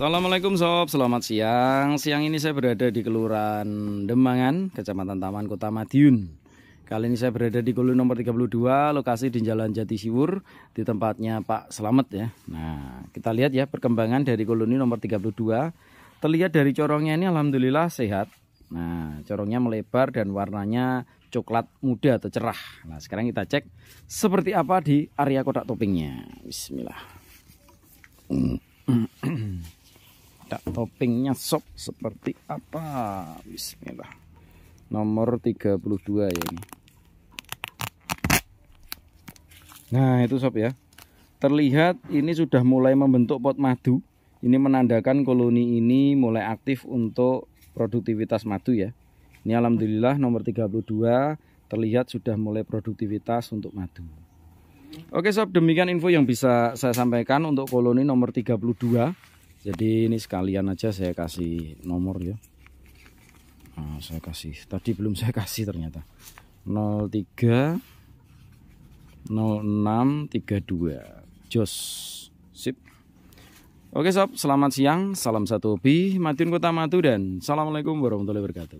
Assalamualaikum Sob, selamat siang. Siang ini saya berada di Kelurahan Demangan, Kecamatan Taman Kota Madiun. Kali ini saya berada di kolom nomor 32, lokasi di Jalan Jati Siwur, di tempatnya Pak Selamat ya. Nah, kita lihat ya perkembangan dari koloni nomor 32. Terlihat dari corongnya ini alhamdulillah sehat. Nah, corongnya melebar dan warnanya coklat muda atau cerah. Nah, sekarang kita cek seperti apa di area kotak topingnya Bismillah. Mm. toppingnya sop seperti apa bismillah nomor 32 ya ini nah itu sop ya terlihat ini sudah mulai membentuk pot madu ini menandakan koloni ini mulai aktif untuk produktivitas madu ya ini alhamdulillah nomor 32 terlihat sudah mulai produktivitas untuk madu Oke sob, demikian info yang bisa saya sampaikan untuk koloni nomor 32 jadi ini sekalian aja saya kasih nomor ya nah, saya kasih tadi belum saya kasih ternyata 03 0632 Jos sip Oke sob, selamat siang, salam satu hobi, Madiun Kota Matu dan Assalamualaikum warahmatullahi wabarakatuh.